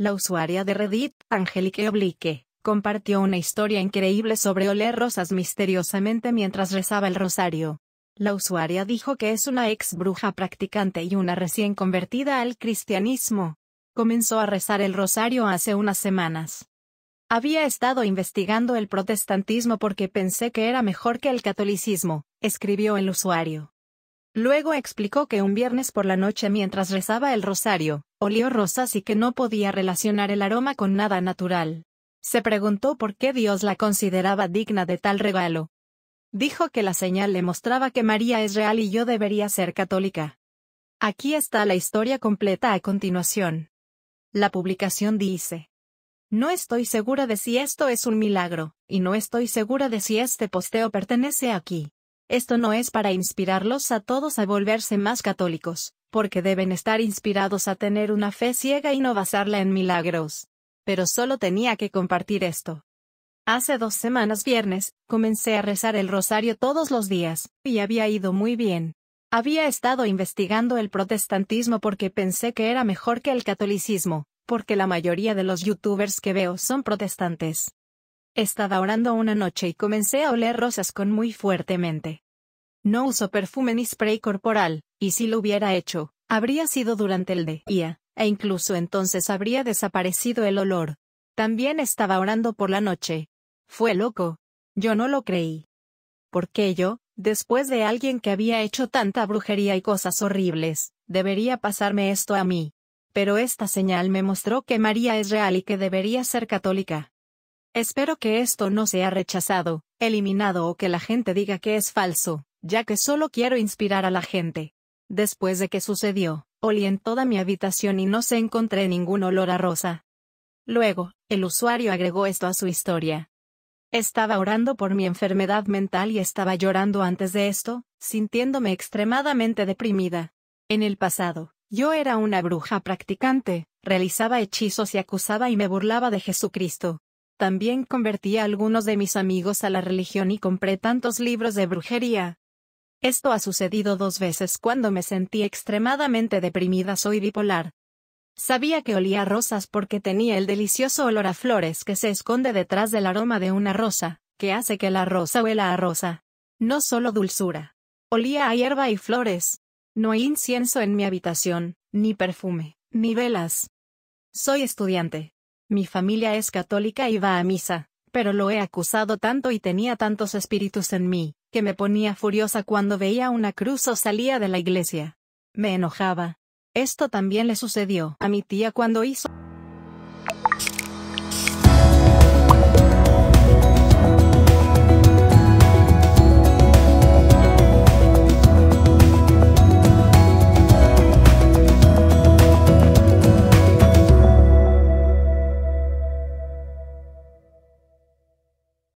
La usuaria de Reddit, Angelique Oblique, compartió una historia increíble sobre oler rosas misteriosamente mientras rezaba el rosario. La usuaria dijo que es una ex bruja practicante y una recién convertida al cristianismo. Comenzó a rezar el rosario hace unas semanas. Había estado investigando el protestantismo porque pensé que era mejor que el catolicismo, escribió el usuario. Luego explicó que un viernes por la noche mientras rezaba el rosario, Olió rosas y que no podía relacionar el aroma con nada natural. Se preguntó por qué Dios la consideraba digna de tal regalo. Dijo que la señal le mostraba que María es real y yo debería ser católica. Aquí está la historia completa a continuación. La publicación dice. No estoy segura de si esto es un milagro, y no estoy segura de si este posteo pertenece aquí. Esto no es para inspirarlos a todos a volverse más católicos, porque deben estar inspirados a tener una fe ciega y no basarla en milagros. Pero solo tenía que compartir esto. Hace dos semanas viernes, comencé a rezar el rosario todos los días, y había ido muy bien. Había estado investigando el protestantismo porque pensé que era mejor que el catolicismo, porque la mayoría de los youtubers que veo son protestantes. Estaba orando una noche y comencé a oler rosas con muy fuertemente. No uso perfume ni spray corporal, y si lo hubiera hecho, habría sido durante el día, e incluso entonces habría desaparecido el olor. También estaba orando por la noche. Fue loco. Yo no lo creí. Porque yo, después de alguien que había hecho tanta brujería y cosas horribles, debería pasarme esto a mí. Pero esta señal me mostró que María es real y que debería ser católica. Espero que esto no sea rechazado, eliminado o que la gente diga que es falso ya que solo quiero inspirar a la gente. Después de que sucedió, olí en toda mi habitación y no se encontré ningún olor a rosa. Luego, el usuario agregó esto a su historia. Estaba orando por mi enfermedad mental y estaba llorando antes de esto, sintiéndome extremadamente deprimida. En el pasado, yo era una bruja practicante, realizaba hechizos y acusaba y me burlaba de Jesucristo. También convertí a algunos de mis amigos a la religión y compré tantos libros de brujería, esto ha sucedido dos veces cuando me sentí extremadamente deprimida. Soy bipolar. Sabía que olía a rosas porque tenía el delicioso olor a flores que se esconde detrás del aroma de una rosa, que hace que la rosa huela a rosa. No solo dulzura. Olía a hierba y flores. No hay incienso en mi habitación, ni perfume, ni velas. Soy estudiante. Mi familia es católica y va a misa, pero lo he acusado tanto y tenía tantos espíritus en mí, que me ponía furiosa cuando veía una cruz o salía de la iglesia. Me enojaba. Esto también le sucedió a mi tía cuando hizo...